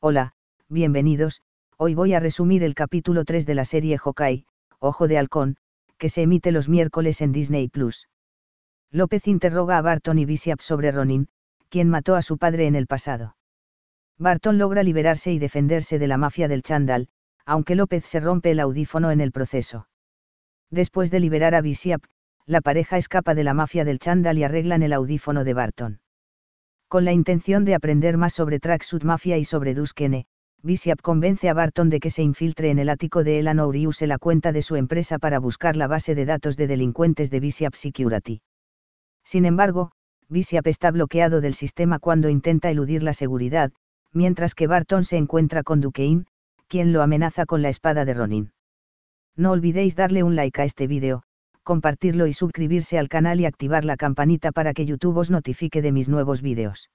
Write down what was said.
Hola, bienvenidos, hoy voy a resumir el capítulo 3 de la serie Hawkeye, Ojo de Halcón, que se emite los miércoles en Disney Plus. López interroga a Barton y Bishop sobre Ronin, quien mató a su padre en el pasado. Barton logra liberarse y defenderse de la mafia del Chandal, aunque López se rompe el audífono en el proceso. Después de liberar a Bishop, la pareja escapa de la mafia del Chandal y arreglan el audífono de Barton. Con la intención de aprender más sobre Tracksuit Mafia y sobre Duskene, Bishop convence a Barton de que se infiltre en el ático de Elanor y use la cuenta de su empresa para buscar la base de datos de delincuentes de Bishop Security. Sin embargo, Bishop está bloqueado del sistema cuando intenta eludir la seguridad, mientras que Barton se encuentra con Duquesne, quien lo amenaza con la espada de Ronin. No olvidéis darle un like a este vídeo, compartirlo y suscribirse al canal y activar la campanita para que YouTube os notifique de mis nuevos vídeos.